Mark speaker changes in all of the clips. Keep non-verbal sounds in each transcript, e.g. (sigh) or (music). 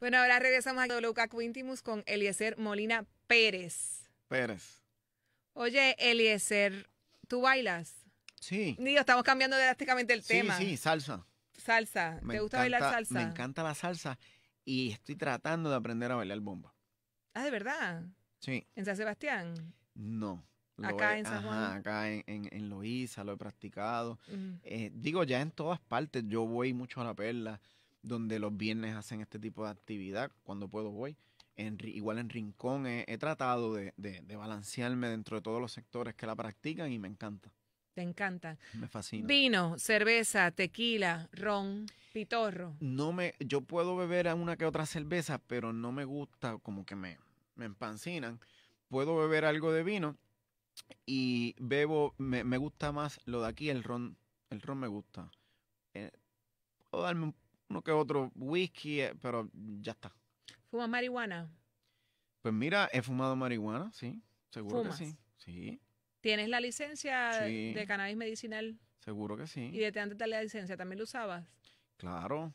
Speaker 1: Bueno, ahora regresamos a Luca Quintimus con Eliezer Molina Pérez. Pérez. Oye, Eliezer, ¿tú bailas? Sí. Digo, estamos cambiando drásticamente el tema. Sí, sí, salsa. Salsa. ¿Te gusta bailar salsa? Me
Speaker 2: encanta la salsa y estoy tratando de aprender a bailar bomba.
Speaker 1: Ah, ¿de verdad? Sí. ¿En San Sebastián?
Speaker 2: No. Acá en San Juan. Ajá, acá en, en, Loíza lo he practicado. Eh, digo, ya en todas partes. Yo voy mucho a la perla donde los viernes hacen este tipo de actividad, cuando puedo voy. En, igual en Rincón he, tratado de, balancearme dentro de todos los sectores que la practican y me encanta.
Speaker 1: Te encanta. Me fascina. Vino, cerveza, tequila, ron, pitorro.
Speaker 2: No me, yo puedo beber una que otra cerveza, pero no me gusta, como que me, empancinan. Puedo beber algo de vino y bebo, me, gusta más lo de aquí, el ron, el ron me gusta. Eh, puedo darme un uno que otro whisky, eh, pero ya está.
Speaker 1: ¿Fumas marihuana?
Speaker 2: Pues mira, he fumado marihuana, sí, seguro que sí. Sí.
Speaker 1: ¿Tienes la licencia de cannabis medicinal?
Speaker 2: Seguro que sí. ¿Y desde
Speaker 1: antes de la licencia también lo usabas?
Speaker 2: Claro.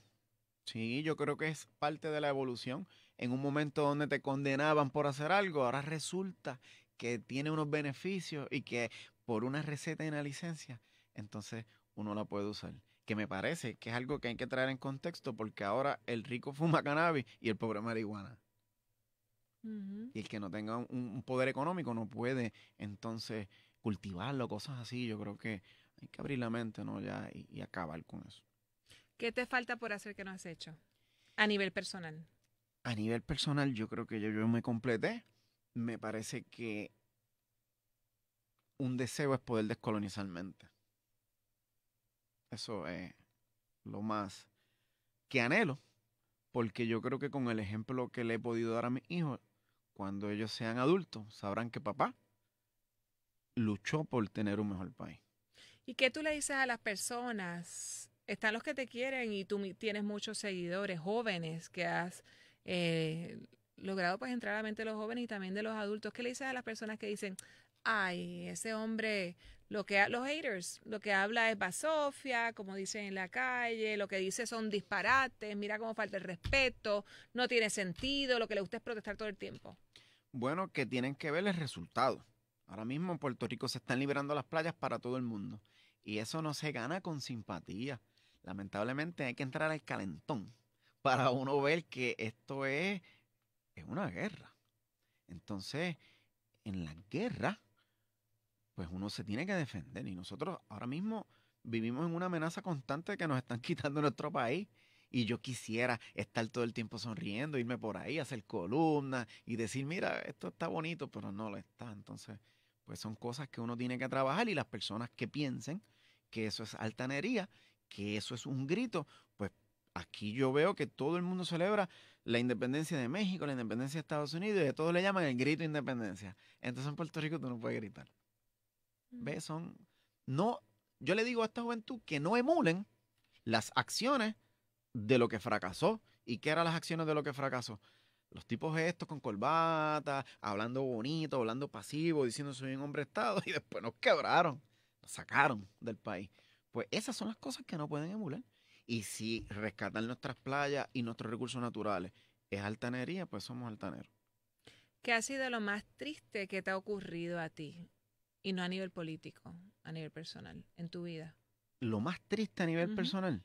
Speaker 2: Sí, yo creo que es parte de la evolución. En un momento donde te condenaban por hacer algo, ahora resulta que tiene unos beneficios y que por una receta y una licencia, entonces uno la puede usar que me parece que es algo que hay que traer en contexto porque ahora el rico (laughs) fuma cannabis y el pobre marihuana. Y el que no tenga un, poder económico no puede entonces cultivarlo, cosas así. Yo creo que hay que abrir la mente ¿no? ya y, acabar con eso.
Speaker 1: ¿Qué te falta por hacer que no has hecho a nivel personal?
Speaker 2: A nivel personal yo creo que yo, me completé. Me parece que un deseo es poder descolonizar mente. Eso es lo más que anhelo, porque yo creo que con el ejemplo que le he podido dar a mis hijos, cuando ellos sean adultos, sabrán que papá luchó por tener un mejor país.
Speaker 1: ¿Y qué tú le dices a las personas? Están los que te quieren y tú tienes muchos seguidores jóvenes que has eh, logrado pues entrar a la mente de los jóvenes y también de los adultos. ¿Qué le dices a las personas que dicen, ay, ese hombre lo que los haters, lo que habla es basofia, como dicen en la calle, lo que dice son disparates, mira cómo falta el respeto, no tiene sentido, lo que le gusta es protestar todo el tiempo.
Speaker 2: Bueno, que tienen que ver el resultado. Ahora mismo en Puerto Rico se están liberando las playas para todo el mundo y eso no se gana con simpatía. Lamentablemente hay que entrar al calentón para uno ver que esto es, es una guerra. Entonces, en la guerra pues uno se tiene que defender. Y nosotros ahora mismo vivimos en una amenaza constante que nos están (laughs) quitando nuestro país. Y yo quisiera estar todo el tiempo sonriendo, irme por ahí, hacer columnas y decir, mira, esto está bonito, pero no lo está. Entonces, pues son cosas que uno tiene que trabajar y las personas que piensen que eso es altanería, que eso es un grito, pues aquí yo veo que todo el mundo celebra la independencia de México, la independencia de Estados Unidos y a todos le llaman el grito de independencia. Entonces en Puerto Rico tú no puedes gritar. Son. No. Yo le digo a esta juventud que no emulen las acciones de lo que fracasó. ¿Y qué eran las acciones de lo que fracasó? Los tipos estos con corbata, hablando bonito, hablando pasivo, diciendo soy un hombre estado (laughs) y después nos quebraron, nos sacaron del país. Pues esas son las cosas que no pueden emular. Y si rescatar nuestras playas y nuestros recursos naturales es altanería, pues somos altaneros.
Speaker 1: ¿Qué ha sido lo más triste que te ha ocurrido a ti? Y no a nivel político, a nivel personal, en tu vida.
Speaker 2: Lo más triste a nivel personal,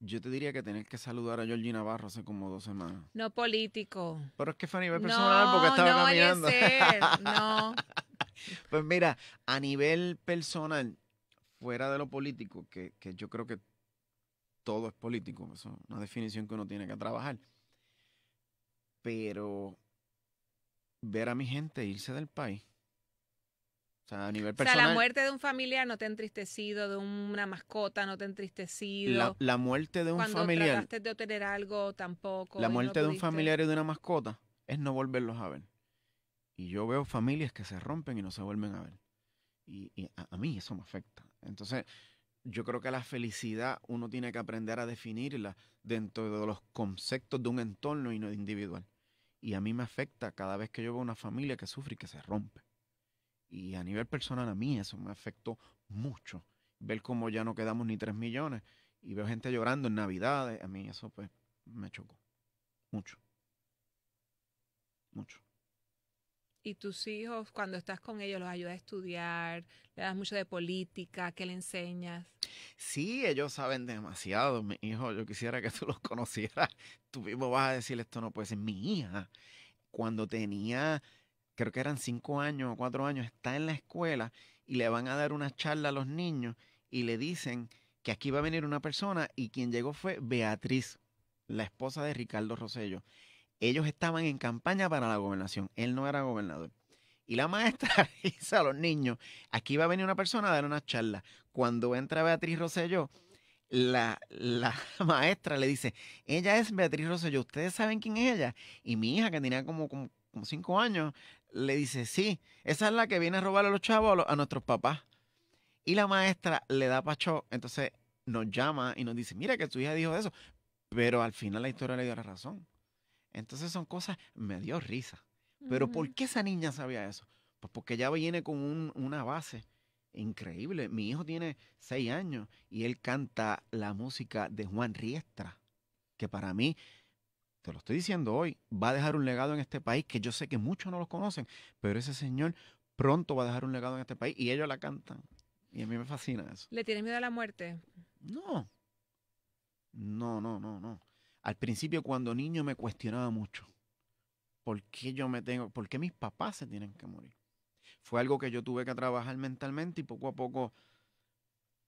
Speaker 2: yo te diría que tener que saludar a Georgina Navarro hace como dos semanas.
Speaker 1: No político. Pero es que fue a nivel personal porque estaba no caminando. Ser. No. (laughs)
Speaker 2: pues mira, a nivel personal, fuera de lo político, que, que yo creo que todo es político, eso es una definición que uno tiene que trabajar. Pero ver a mi gente irse del país o sea, a nivel personal. O sea, la muerte
Speaker 1: de un familiar no te ha entristecido, de una mascota no te ha entristecido.
Speaker 2: La, muerte de un familiar.
Speaker 1: Cuando de obtener algo tampoco. La muerte de un familiar y de una
Speaker 2: mascota es no volverlos a ver. Y yo veo familias que se rompen y no se vuelven a ver. Y, a, mí eso me afecta. Entonces, yo creo que la felicidad uno tiene que aprender a definirla dentro de los conceptos de un entorno y no de individual. Y a mí me afecta cada vez que yo veo una familia que sufre y que se rompe. Y a nivel personal a mí eso me afectó mucho. Ver cómo ya no quedamos ni tres millones y veo gente llorando en Navidades, a mí eso pues me chocó. Mucho. Mucho.
Speaker 1: ¿Y tus hijos, cuando estás con ellos, los ayudas a estudiar? ¿Le das mucho de política? ¿Qué le enseñas?
Speaker 2: Sí, ellos saben demasiado. Mi hijo, yo quisiera que tú los (laughs) conocieras. Tú mismo vas a decirle esto no puede ser. Mi hija, cuando tenía creo que eran cinco años o cuatro años, está en la escuela y le van a dar una charla a los niños y le dicen que aquí va a venir una persona y quien llegó fue Beatriz, la esposa de Ricardo Rosello. Ellos estaban en campaña para la gobernación, él no era gobernador. Y la maestra (laughs) dice a los niños, aquí va a venir una persona a dar una charla. Cuando entra Beatriz Rosselló, la, la, (laughs) maestra le dice, ella es Beatriz Rosello ¿ustedes saben quién es ella? Y mi hija, que tenía como, como cinco años, le dice, sí, esa es la que viene a robar a los chavos a, nuestros papás. Y la maestra le da pacho, entonces nos llama y nos dice, mira que tu hija dijo eso, pero al final la historia le dio la razón. Entonces son cosas, me dio risa. Pero ¿por mm. qué esa niña sabía eso? Pues porque ya viene con una base increíble. Mi hijo tiene seis años y él canta la música de Juan Riestra, que para mí te lo estoy diciendo hoy, va a dejar un legado en este país que yo sé que muchos no lo conocen, pero ese señor pronto va a dejar un legado en este país y ellos la cantan. Y a mí me fascina eso.
Speaker 1: ¿Le tiene miedo a la muerte?
Speaker 2: No. No, no, no, no. Al principio cuando niño me cuestionaba mucho. ¿Por qué yo me tengo, por qué mis papás se tienen que morir? Fue algo que yo tuve que trabajar mentalmente y poco a poco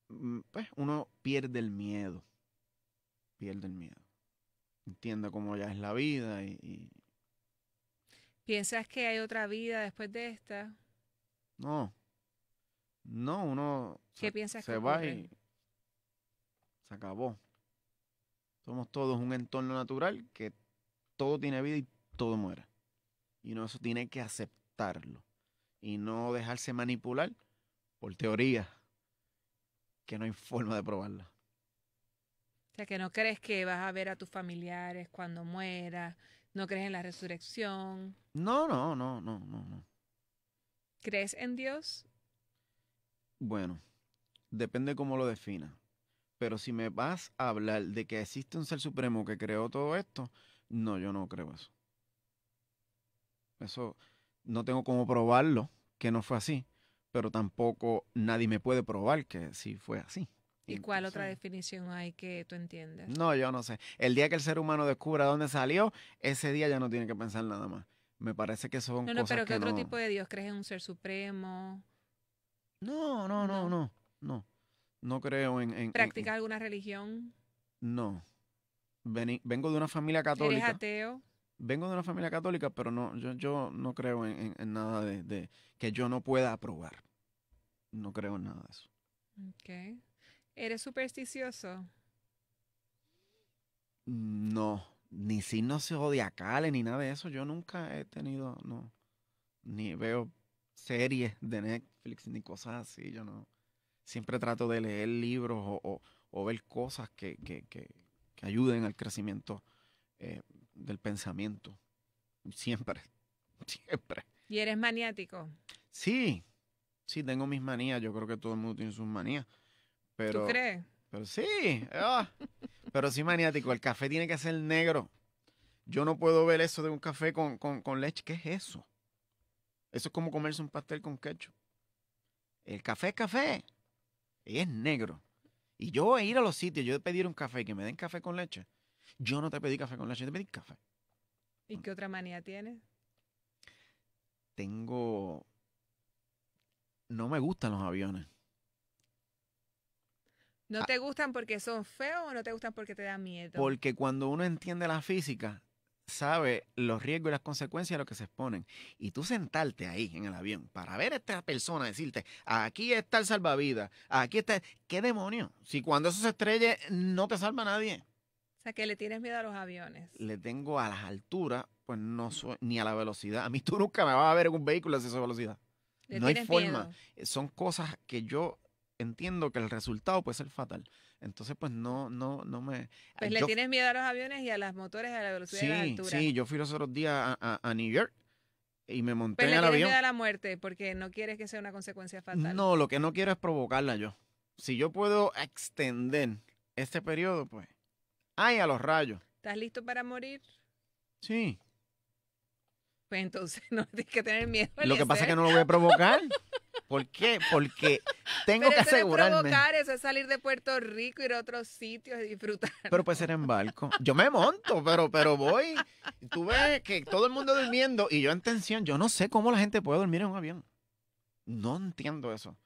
Speaker 2: mm, pues, uno pierde el miedo. Pierde el miedo entienda cómo ya es la vida y,
Speaker 1: ¿Piensas que hay otra vida después de esta?
Speaker 2: No. No, uno se, va y se acabó. Somos todos un entorno natural que todo tiene vida y todo muere. Y uno eso tiene que aceptarlo y no dejarse manipular por teoría, que no hay forma de probarla.
Speaker 1: O sea, que no crees que vas a ver a tus familiares cuando mueras, no crees en la resurrección.
Speaker 2: No, no, no, no, no, no.
Speaker 1: ¿Crees en Dios?
Speaker 2: Bueno, depende cómo lo defina. Pero si me vas a hablar de que existe un ser supremo que creó todo esto, no, yo no creo eso. Eso no tengo cómo probarlo, que no fue así, pero tampoco nadie me puede probar que sí fue así. ¿Y cuál otra
Speaker 1: definición hay que tú entiendes?
Speaker 2: No, yo no sé. El día que el ser humano descubra dónde salió, ese día ya no tiene que pensar nada más. Me parece que son. No, no, pero ¿qué otro tipo
Speaker 1: de Dios crees en un ser supremo? No,
Speaker 2: no, no, no, no. No, creo en. en ¿Practicas
Speaker 1: alguna religión?
Speaker 2: No. vengo de una familia católica. ¿Eres ateo? Vengo de una familia católica, pero no, yo, yo no creo en, en nada de, de, que yo no pueda aprobar. No creo en nada de eso.
Speaker 1: Okay. ¿Eres supersticioso?
Speaker 2: No, ni si no se signos zodiacales ni nada de eso. Yo nunca he tenido, no. Ni veo series de Netflix ni cosas así. Yo no. Siempre trato de leer libros o, ver cosas que, que, ayuden al crecimiento eh, del pensamiento. Siempre. (laughs) Siempre.
Speaker 1: ¿Y eres maniático?
Speaker 2: Sí. Sí, tengo mis manías. Yo creo que todo el mundo tiene sus manías. Pero, ¿Tú crees? Pero sí, ah, pero sí maniático. El café tiene que ser negro. Yo no puedo ver eso de un café con, leche. ¿Qué es eso? Eso es como comerse un pastel con ketchup. El café es café es negro. Y yo a ir a los sitios, yo pedir un café y que me den café con leche. Yo no te pedí café con leche, yo te pedí café.
Speaker 1: ¿Y qué otra manía tienes?
Speaker 2: Tengo. No me gustan los aviones.
Speaker 1: ¿No ah. te gustan porque son feos o no te gustan porque te dan miedo? Porque
Speaker 2: cuando uno entiende la física, sabe los riesgos y las consecuencias de lo que se exponen. Y tú sentarte ahí en el avión para ver a esta persona decirte, aquí está el salvavidas, aquí está... ¿Qué demonio? Si cuando eso se estrelle no te salva nadie.
Speaker 1: O sea, que le tienes miedo a los aviones.
Speaker 2: Le tengo a las alturas, pues no soy, ni a la velocidad. A mí tú nunca me vas a ver en un vehículo a esa velocidad.
Speaker 1: no hay forma.
Speaker 2: Son cosas que yo entiendo que el resultado puede ser fatal. Entonces, pues no, no, no me. Pues le tienes
Speaker 1: miedo a los aviones y a las motores a la velocidad sí, de la altura. Sí, yo
Speaker 2: fui los otros días a, New York y me monté pues, en el avión. le tienes miedo a
Speaker 1: la muerte porque no quieres que sea una consecuencia fatal.
Speaker 2: No, lo que no quiero es provocarla yo. Si yo puedo extender este periodo, pues. ¡Ay, a los rayos!
Speaker 1: ¿Estás listo para morir? Sí. Pues entonces (laughs) no tienes que tener miedo. Lo que pasa es que no lo voy a provocar.
Speaker 2: (laughs) ¿Por qué? Porque (laughs) tengo que asegurarme. provocar,
Speaker 1: eso es salir de Puerto Rico, ir a otros sitios y disfrutar. Pero
Speaker 2: puede ser en barco. Yo me monto, pero, pero voy. Tú ves que todo el mundo durmiendo y yo en tensión. Yo no sé cómo la gente puede dormir en un avión. No entiendo eso.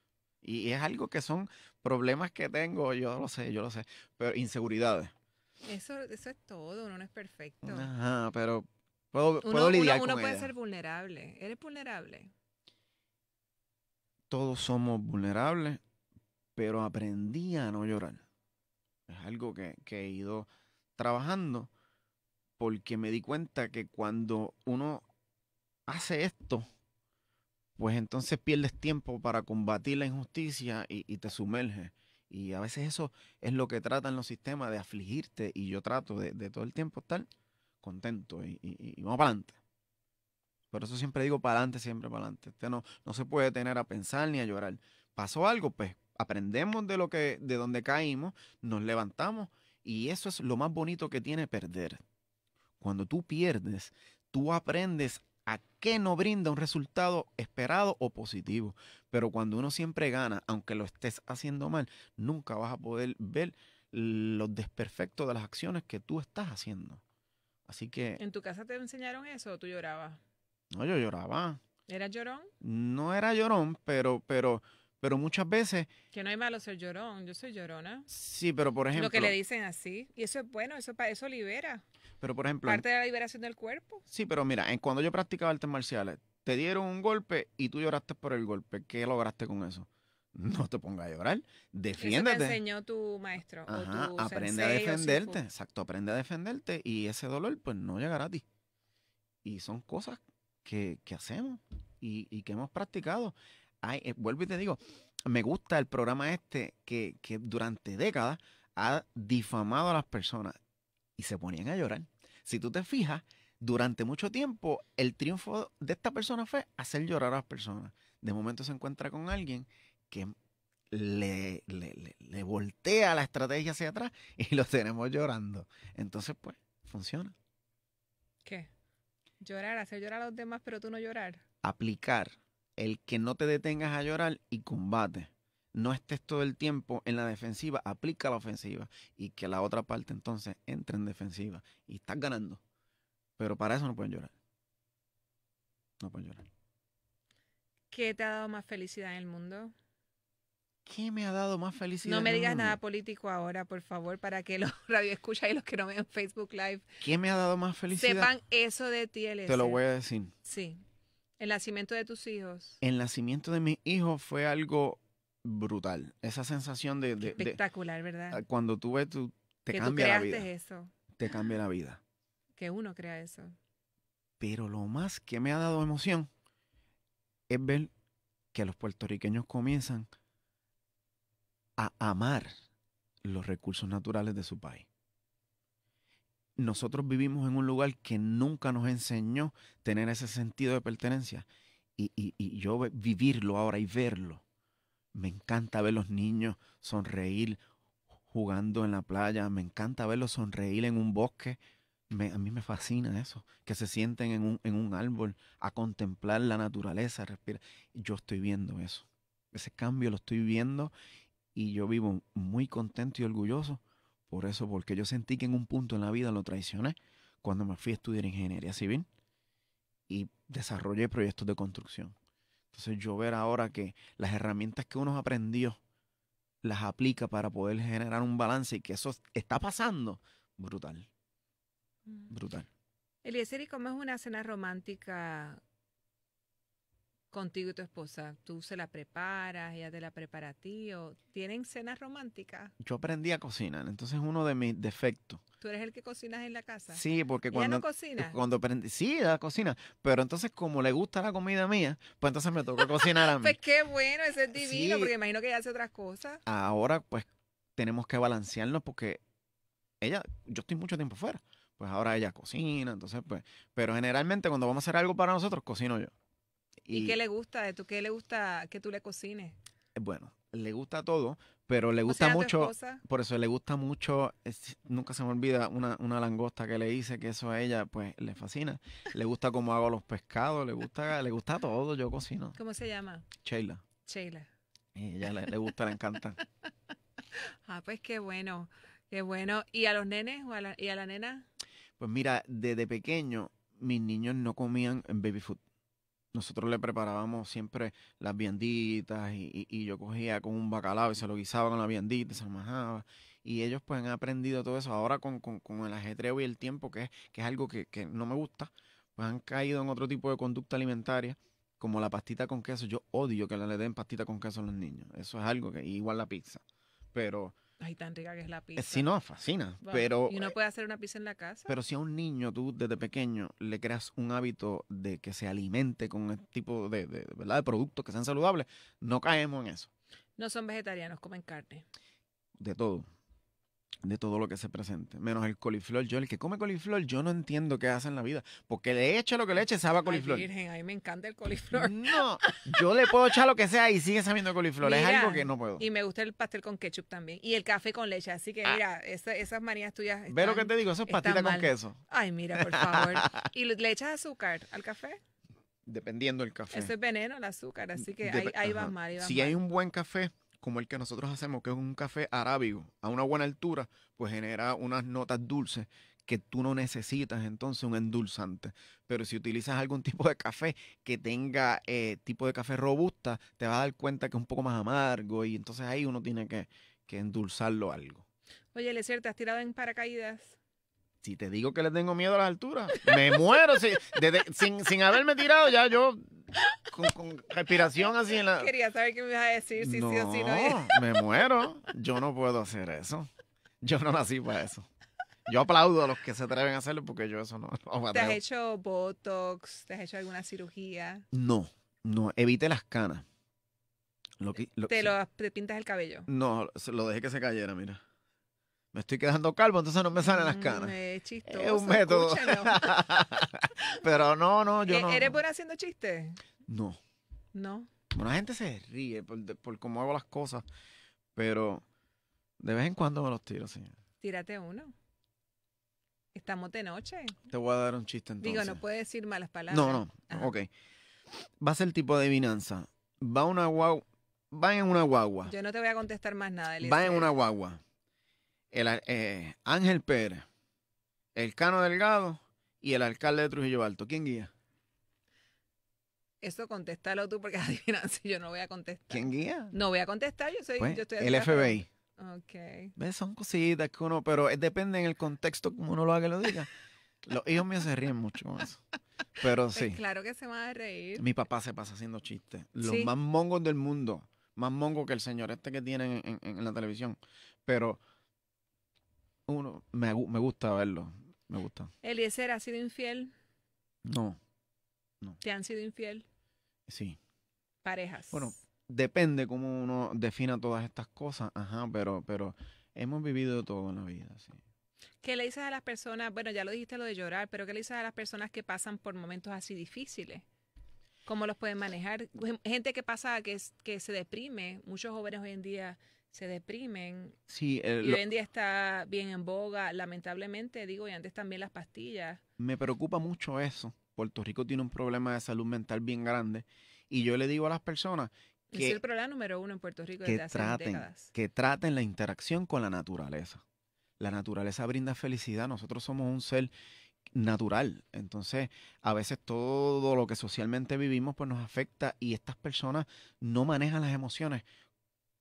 Speaker 2: Y es algo que son problemas que tengo, yo lo sé, yo lo sé. Pero inseguridades.
Speaker 1: Eso, es todo, uno no es perfecto. Ajá,
Speaker 2: pero puedo, puedo con lidiar uno, puede ser
Speaker 1: vulnerable. ¿Eres vulnerable?
Speaker 2: todos somos vulnerables, pero aprendí a no llorar. Es algo que, he ido trabajando porque me di cuenta que cuando uno hace esto, pues entonces pierdes tiempo para combatir la injusticia y, te sumerges. Y a veces eso es lo que tratan los sistemas de afligirte y yo trato de, todo el tiempo estar contento y, y, y vamos para adelante. Por eso siempre digo para adelante, siempre para adelante. Usted no, no se puede tener a pensar ni a llorar. Pasó algo, pues aprendemos de lo que, de donde caímos, nos levantamos y eso es lo más bonito que tiene perder. Cuando tú pierdes, tú aprendes a qué no brinda un resultado esperado o positivo. Pero cuando uno siempre gana, aunque lo estés haciendo mal, nunca vas a poder ver los desperfectos de las acciones que tú estás haciendo. Así que. ¿En
Speaker 1: tu casa te enseñaron eso o tú llorabas?
Speaker 2: No, yo lloraba. ¿Era llorón? No era llorón, pero, pero, pero muchas veces.
Speaker 1: Que no hay malo ser llorón, yo soy llorona. Sí,
Speaker 2: pero por ejemplo. Lo que le dicen
Speaker 1: así. Y eso es bueno, eso, eso libera.
Speaker 2: Pero por ejemplo. Parte
Speaker 1: de la liberación del cuerpo.
Speaker 2: Sí, pero mira, en cuando yo practicaba artes marciales, te dieron un golpe y tú lloraste por el golpe. ¿Qué lograste con eso? (laughs) No te pongas a llorar. Defiéndete. Eso te
Speaker 1: enseñó tu maestro. o tu aprende a defenderte.
Speaker 2: Exacto, aprende a defenderte y ese dolor pues no llegará a ti. Y son cosas que, hacemos y, que hemos practicado. Eh, vuelvo y te digo, me gusta el programa este que, durante décadas ha difamado a las personas y se ponían a llorar. Si tú te fijas, durante mucho tiempo el triunfo de esta persona fue hacer llorar a las personas. De momento se encuentra con alguien que le, le, voltea la estrategia hacia atrás y (laughs) lo tenemos llorando. Entonces, pues, funciona.
Speaker 1: ¿Qué? Llorar, hacer llorar a los demás, pero tú no llorar.
Speaker 2: Aplicar el que no te detengas a llorar y combate. No estés todo el tiempo en la defensiva, aplica la ofensiva y que la otra parte entonces entre en defensiva y estás ganando. Pero para eso no pueden llorar. No pueden llorar.
Speaker 1: ¿Qué te ha dado más felicidad en el mundo?
Speaker 2: ¿Qué me ha dado más felicidad? No me digas nada
Speaker 1: político ahora, por favor, para que los (laughs) radioescuchas y los que no ven Facebook Live.
Speaker 2: ¿Qué me ha dado más felicidad? Sepan
Speaker 1: eso de ti, Te lo voy a decir. Sí. El nacimiento de tus hijos.
Speaker 2: El nacimiento de mis hijos fue algo brutal. Esa sensación de. Espectacular, ¿verdad? Ah, cuando tú ves, tú, te cambia la vida. eso. Te cambia la vida.
Speaker 1: Que uno crea eso.
Speaker 2: Pero lo más que me ha dado emoción es ver que los puertorriqueños comienzan a amar los recursos naturales de su país. Nosotros vivimos en un lugar que nunca nos enseñó tener ese sentido de pertenencia. Y, yo vivirlo ahora y verlo. Me encanta ver los niños sonreír jugando en la playa. Me encanta verlos sonreír en un bosque. a mí me fascina eso, que se sienten en un, árbol a contemplar la naturaleza, respirar. Yo estoy viendo eso. Ese cambio lo estoy viendo y yo vivo muy contento y orgulloso por eso, porque yo sentí que en un punto en la vida lo traicioné cuando me fui a estudiar ingeniería civil y desarrollé proyectos de construcción. Entonces yo ver ahora que las herramientas que uno aprendió las aplica para poder generar un balance y que eso está pasando, brutal. Mm. Brutal.
Speaker 1: Eliezer, ¿y cómo es una cena romántica contigo y tu esposa? ¿Tú se la preparas, ella te la prepara a ti tienen cenas románticas?
Speaker 2: Yo aprendí a cocinar, entonces uno de mis defectos.
Speaker 1: ¿Tú eres el que cocinas en la casa? Sí,
Speaker 2: porque cuando... Cuando aprendí, sí, ella cocina, pero entonces como le gusta la comida mía, pues entonces me tocó cocinar a (laughs) mí. pues
Speaker 1: qué bueno, eso es divino, porque imagino que ella hace otras cosas.
Speaker 2: Ahora pues tenemos que balancearnos porque ella, yo estoy mucho tiempo fuera, pues ahora ella cocina, entonces pues, pero generalmente cuando vamos a hacer algo para nosotros, cocino yo. ¿Y, qué
Speaker 1: le gusta de tú? ¿Qué le gusta que tú le cocines?
Speaker 2: Eh, bueno, le gusta todo, pero le gusta mucho, por eso le gusta mucho, nunca se me olvida una, langosta que le hice, que eso a ella pues le fascina. Le gusta cómo hago los pescados, le gusta, le gusta todo, yo cocino.
Speaker 1: ¿Cómo se llama? Sheila. Sheila.
Speaker 2: Y ella le, le gusta, le encanta. (laughs)
Speaker 1: ah, pues qué bueno, qué bueno. ¿Y a los nenes o a y a la nena?
Speaker 2: Pues mira, desde pequeño mis niños no comían baby food nosotros le preparábamos siempre las vianditas y, y, yo cogía con un bacalao y se lo guisaba con la viandita y se lo majaba. Y ellos pues han aprendido todo eso. Ahora con, con, el ajetreo y el tiempo, que es, que es algo que, que, no me gusta, pues han caído en otro tipo de conducta alimentaria, como la pastita con queso. Yo odio que le den pastita con queso a los niños. Eso es algo que igual la pizza. Pero
Speaker 1: Ay, tan rica que es la pizza. Si no,
Speaker 2: fascina. Pero, y uno
Speaker 1: puede hacer una pizza en la casa. Pero
Speaker 2: si a un niño tú desde pequeño le creas un hábito de que se alimente con este tipo de, ¿verdad? de productos que sean saludables, no caemos en eso.
Speaker 1: No son vegetarianos, comen carne. De
Speaker 2: todo de todo lo que se presente, menos el coliflor. Yo, el que come coliflor, yo no entiendo qué hace en la vida, porque le hecho, lo que le eche, sabe coliflor. virgen,
Speaker 1: a mí me encanta el coliflor. No,
Speaker 2: yo le puedo echar lo que sea y sigue sabiendo coliflor, es algo que no puedo.
Speaker 1: Y me gusta el pastel con ketchup también, y el café con leche, así que ah. mira, esas manías tuyas lo que te digo, eso es pastita con queso. Ay, mira, por favor. (laughs) ¿Y le echas azúcar al café?
Speaker 2: Dependiendo del café. Eso es
Speaker 1: veneno, el azúcar, así que ahí, va mal. si hay
Speaker 2: un buen café, como el que nosotros hacemos, que es un café arábigo, a una buena altura, pues genera unas notas dulces que tú no necesitas entonces un endulzante. Pero si utilizas algún (laughs) tipo de café que tenga eh, tipo de café robusta, te vas a dar cuenta que es un poco más amargo y entonces ahí uno tiene que, endulzarlo algo.
Speaker 1: Oye, Le ¿te has tirado en paracaídas?
Speaker 2: Si te digo que le tengo miedo a las
Speaker 1: alturas, me (laughs)
Speaker 2: muero. si, sin haberme tirado, ya yo con, respiración así en la.
Speaker 1: Quería saber qué me ibas a decir, si sí o si no.
Speaker 2: Me muero. Yo no puedo hacer eso. Yo no nací para eso. Yo aplaudo a los que se atreven a hacerlo porque yo eso no. ¿Te has
Speaker 1: hecho botox? ¿Te has hecho alguna cirugía?
Speaker 2: No, no. Evite las canas.
Speaker 1: ¿Te pintas el cabello?
Speaker 2: No, lo dejé que se cayera, mira me estoy quedando calvo, entonces no me salen las mm, canas.
Speaker 1: es un método. (laughs)
Speaker 2: Pero no, no, yo eh, no. ¿Eres buena
Speaker 1: haciendo chistes? No. No.
Speaker 2: Bueno, la gente se ríe por, por cómo hago las cosas, pero de vez en cuando me los tiro, señor.
Speaker 1: Tírate uno. Estamos de noche.
Speaker 2: Te voy a dar un chiste entonces. Digo, no
Speaker 1: puedes decir malas palabras. No,
Speaker 2: no, ok. Va a ser tipo de adivinanza. Va una guagua, va en una guagua. Yo
Speaker 1: no te voy a contestar más nada. Va en una
Speaker 2: guagua el, eh, Ángel Pérez, el Cano Delgado y el alcalde de Trujillo Alto. ¿Quién guía?
Speaker 1: Eso contéstalo tú porque (laughs) si yo no voy a contestar. ¿Quién guía? No voy a contestar, yo soy pues, El FBI. Ok.
Speaker 2: Son cositas que uno, pero depende en el contexto como uno lo haga que lo diga. (laughs) Los hijos míos se ríen mucho con eso. Pero pues sí.
Speaker 1: Claro que se van a reír. Mi
Speaker 2: papá se pasa haciendo chistes. Los más mongos del mundo. Más mongo que el señor este que tienen en la televisión. Pero uno, me, me gusta verlo. Me gusta.
Speaker 1: Eliezer ha sido infiel. No, no. ¿Te han sido infiel? Sí. Parejas. Bueno,
Speaker 2: depende cómo uno defina todas estas cosas, ajá, pero, pero hemos vivido todo en la vida, sí.
Speaker 1: ¿Qué le dices a las personas? Bueno, ya lo dijiste lo de llorar, pero ¿qué le dices a las personas que pasan por momentos así difíciles? ¿Cómo los pueden manejar? Pues, gente que pasa, que, que se deprime, muchos jóvenes hoy en día se deprimen.
Speaker 2: Sí, eh, hoy en día
Speaker 1: está bien en boga, lamentablemente, digo, y antes también las pastillas.
Speaker 2: Me preocupa mucho eso. Puerto Rico tiene un problema de salud mental bien grande. Y yo le digo a las personas
Speaker 1: que... el problema número uno en Puerto Rico que traten,
Speaker 2: Que traten la interacción con la naturaleza. La naturaleza brinda felicidad. Nosotros somos un ser natural. Entonces, a veces todo lo que socialmente vivimos pues nos afecta y estas personas no manejan las emociones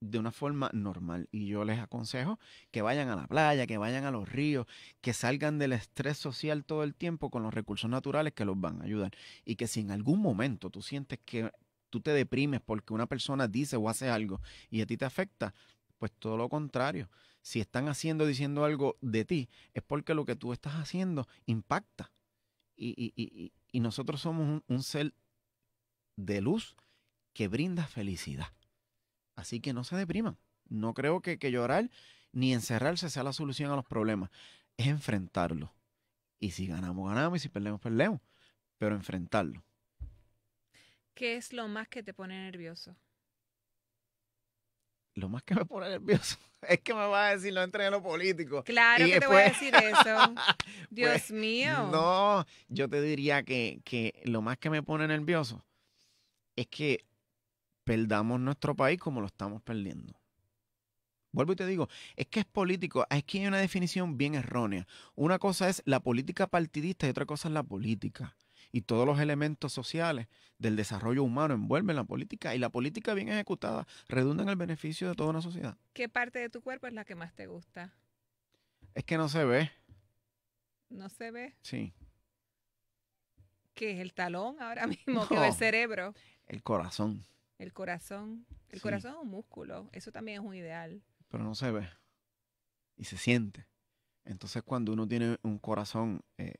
Speaker 2: de una forma normal. Y yo les aconsejo que vayan a la playa, que vayan a los ríos, que salgan del estrés social todo el tiempo con los recursos naturales que los van a ayudar. Y que si en algún momento tú sientes que tú te deprimes porque una persona dice o hace algo y a ti te afecta, pues todo lo contrario. Si están haciendo, diciendo algo de ti, es porque lo que tú estás haciendo impacta. Y, nosotros somos un ser de luz que brinda felicidad. Así que no se depriman. No creo que, llorar ni encerrarse sea la solución a los problemas. Es enfrentarlo. Y si ganamos, ganamos. Y si perdemos, perdemos. Pero enfrentarlo.
Speaker 1: ¿Qué es lo más que te pone nervioso? Lo más que me pone nervioso (laughs) es que me vas
Speaker 2: a decir no entre en lo político. Claro que te voy a decir eso.
Speaker 1: (laughs) Pues, Dios mío. No,
Speaker 2: yo te diría que, que lo más que me pone nervioso es que perdamos nuestro país como lo estamos perdiendo. Vuelvo y te digo, es que es político, es que hay una definición bien errónea. Una cosa es la política partidista y otra cosa es la política. Y todos los elementos sociales del desarrollo humano envuelven la política y la política bien ejecutada redunda en el beneficio de toda una sociedad.
Speaker 1: ¿Qué parte de tu cuerpo es la que más te gusta?
Speaker 2: Es que no se ve.
Speaker 1: ¿No se ve? Sí. ¿Qué es el talón ahora (laughs) mismo? o el cerebro?
Speaker 2: El corazón.
Speaker 1: El corazón. El corazón es un músculo. Eso también es un ideal.
Speaker 2: Pero no se ve. Y se siente. Entonces, cuando uno tiene un corazón eh,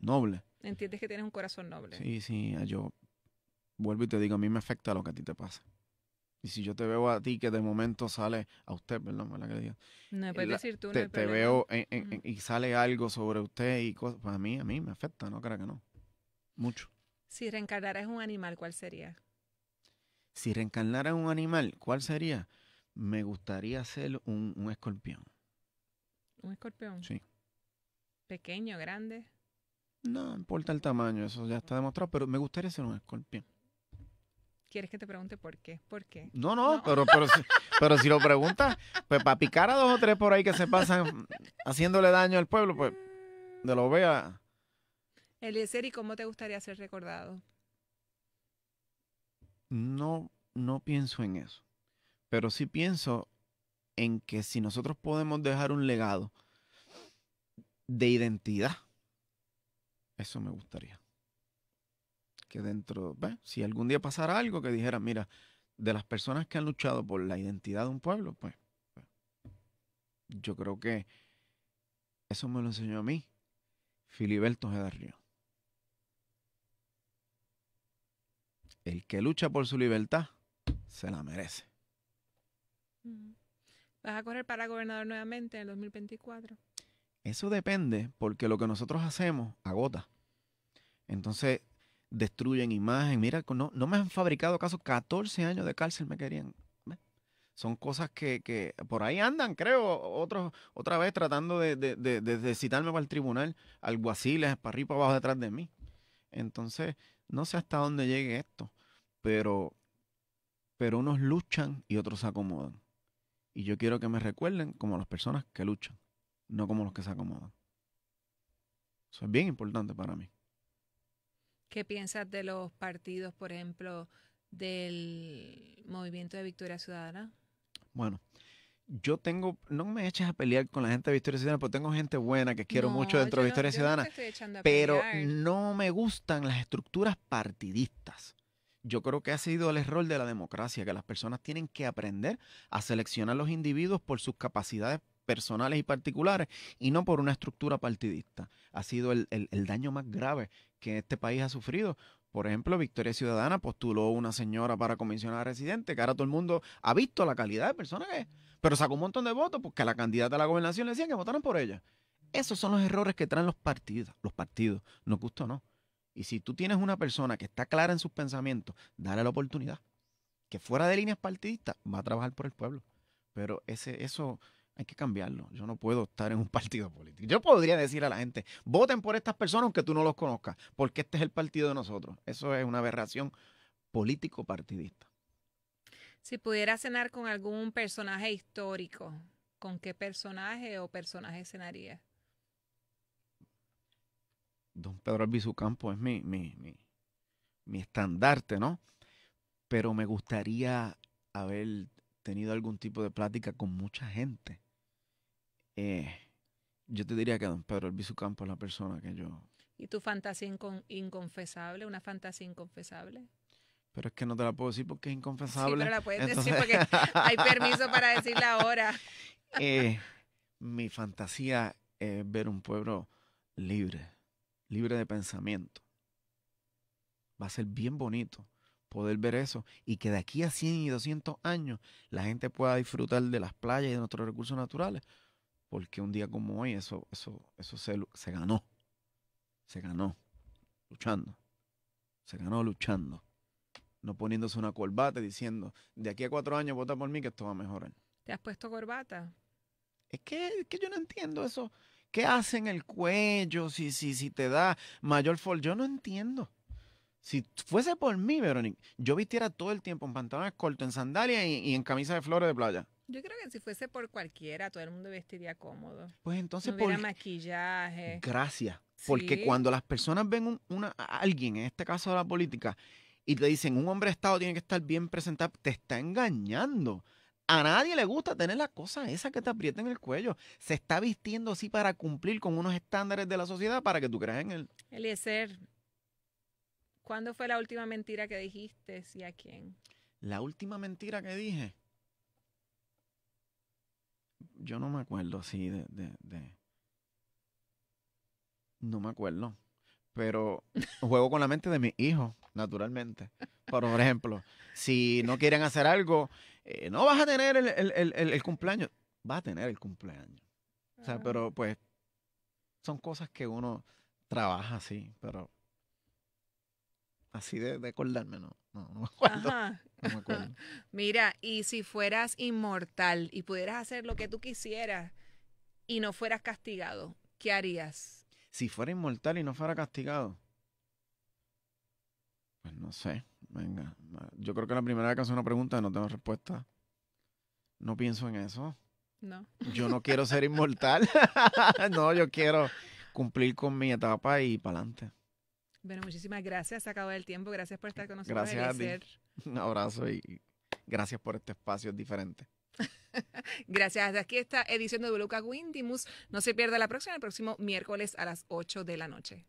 Speaker 2: noble.
Speaker 1: Entiendes que tienes un corazón noble. Sí,
Speaker 2: sí. Ah, yo vuelvo y te digo, a mí me afecta lo que a ti te pasa. Y si yo te veo a ti que de momento sale, a usted, perdón, ¿verdad que diga? No, eh, puedes decir tú. Te, no te veo y sale algo sobre usted y cosas. Pues a mí, a mí me afecta, ¿no? Creo que no. Mucho.
Speaker 1: Si es un animal, ¿cuál sería?
Speaker 2: Si reencarnara un animal, ¿cuál sería? Me gustaría ser un, escorpión.
Speaker 1: ¿Un escorpión? Sí. ¿Pequeño, grande? No
Speaker 2: importa el tamaño, eso ya está demostrado, pero me gustaría ser un escorpión.
Speaker 1: ¿Quieres que te pregunte por qué? ¿Por qué?
Speaker 2: No, no, Pero, pero, si, lo preguntas, pues para picar a dos o tres por ahí que se pasan haciéndole daño al pueblo, pues de lo vea.
Speaker 1: Eliezer, ¿y cómo te gustaría ser recordado?
Speaker 2: no, no pienso en eso, pero sí pienso en que si nosotros podemos dejar un legado de identidad, eso me gustaría. Que dentro, si algún día pasara algo que dijera, mira, de las personas que han luchado por la identidad de un pueblo, pues, yo creo que eso me lo enseñó a mí Filiberto Río el que lucha por su libertad se la merece.
Speaker 1: ¿Vas a correr para gobernador nuevamente en el 2024?
Speaker 2: Eso depende porque lo que nosotros hacemos agota. Entonces destruyen imagen. Mira, no, me han fabricado casos. 14 años de cárcel me querían. Son cosas que, por ahí andan, creo, otros, otra vez tratando de, de, de, de citarme para el tribunal, alguaciles para arriba, para abajo, detrás de mí. Entonces, no sé hasta dónde llegue esto, pero, pero unos luchan y otros se acomodan. Y yo quiero que me recuerden como las personas que luchan, no como los que se acomodan. Eso es bien importante para mí.
Speaker 1: ¿Qué piensas de los partidos, por ejemplo, del movimiento de Victoria Ciudadana?
Speaker 2: Bueno, yo tengo, no me eches a pelear con la gente de Victoria Ciudadana, porque tengo gente buena que quiero mucho dentro de Victoria Ciudadana, pero no me gustan las estructuras partidistas. Yo creo que ha sido el error de la democracia, que las personas tienen que aprender a seleccionar los individuos por sus capacidades personales y particulares y no por una estructura partidista. Ha sido el, el daño más grave que este país ha sufrido por ejemplo, Victoria Ciudadana postuló una señora para comisionada residente, que ahora todo el mundo ha visto la calidad de persona que es, pero sacó un montón de votos porque a la candidata a la gobernación le decían que votaran por ella. Esos son los errores que traen los partidos, los partidos, no gusta o no. Y si tú tienes una persona que está clara en sus pensamientos, dale la oportunidad. Que fuera de líneas partidistas, va a trabajar por el pueblo. Pero ese, eso, hay que cambiarlo. Yo no puedo estar en un (laughs) partido político. Yo podría decir a la gente, voten por estas personas aunque tú no los conozcas, porque este es el partido de nosotros. Eso es una aberración político-partidista.
Speaker 1: Si pudiera cenar con algún personaje histórico, ¿con qué personaje o personaje cenaría?
Speaker 2: Don Pedro albizucampo es mi, mi, mi, mi estandarte, ¿no? Pero me gustaría haber tenido algún tipo de plática con mucha gente eh, yo te diría que don Pedro Albizu Campo es la persona que yo...
Speaker 1: ¿Y tu fantasía inconfesable? ¿Una fantasía inconfesable?
Speaker 2: Pero es que no te la puedo decir porque es (laughs) inconfesable. Sí, pero la puedes decir porque hay permiso para decirla ahora.
Speaker 1: (laughs) eh,
Speaker 2: mi fantasía es ver un pueblo libre, libre de pensamiento. Va a ser bien bonito poder ver eso y que de aquí a 100 y 200 años la gente pueda disfrutar de las playas y de nuestros recursos naturales porque un día como hoy eso, eso, eso se, se ganó. Se ganó luchando. Se ganó luchando. No poniéndose una corbata y diciendo, de aquí a cuatro años vota por mí que esto va a mejorar.
Speaker 1: ¿Te has puesto corbata?
Speaker 2: Es que, es que
Speaker 1: yo no entiendo eso.
Speaker 2: ¿Qué hace en el cuello? Si, si, si te da mayor for Yo no entiendo. Si fuese por mí, Verónica, yo vistiera todo el tiempo en pantalones cortos, en sandalias y, y en camisa de flores de playa.
Speaker 1: Yo creo que si fuese por cualquiera, todo el mundo vestiría cómodo. Pues entonces no por maquillaje.
Speaker 2: Gracias, porque cuando las personas ven a alguien, en este caso de la política, y te dicen un hombre de estado tiene que estar bien presentado, te está engañando. A nadie le gusta tener la cosa esa que te aprieta en el cuello. Se está vistiendo así para cumplir con unos estándares de la sociedad para que tú creas en él.
Speaker 1: Eliezer, ¿cuándo fue la última mentira que dijiste y a quién?
Speaker 2: La última mentira que dije yo no me acuerdo así de, de, de... No me acuerdo. Pero juego con la mente de mis hijos, naturalmente. Por ejemplo, si no quieren hacer algo, eh, no vas a tener el, el, el, el, cumpleaños. va a tener el cumpleaños. O sea, ah. pero pues son cosas que uno trabaja así, pero así de, acordarme, no, no, no me
Speaker 1: acuerdo. No me acuerdo. (laughs) Mira, y si fueras inmortal y pudieras hacer lo que tú quisieras y no fueras castigado, ¿qué harías?
Speaker 2: Si fuera inmortal y no fuera castigado. Pues no sé, venga. Yo creo que la primera vez que hace una pregunta no tengo respuesta. No pienso en eso. No. Yo no quiero ser (laughs) inmortal. (laughs) no, yo quiero cumplir con mi etapa y para adelante.
Speaker 1: Bueno, muchísimas gracias. Se acabó el tiempo. Gracias por estar con nosotros. Gracias
Speaker 2: a Un abrazo y gracias por este espacio diferente.
Speaker 1: (laughs) gracias. Hasta aquí esta edición de Boluca Windimus. No se pierda la próxima, el próximo miércoles a las 8 de la noche.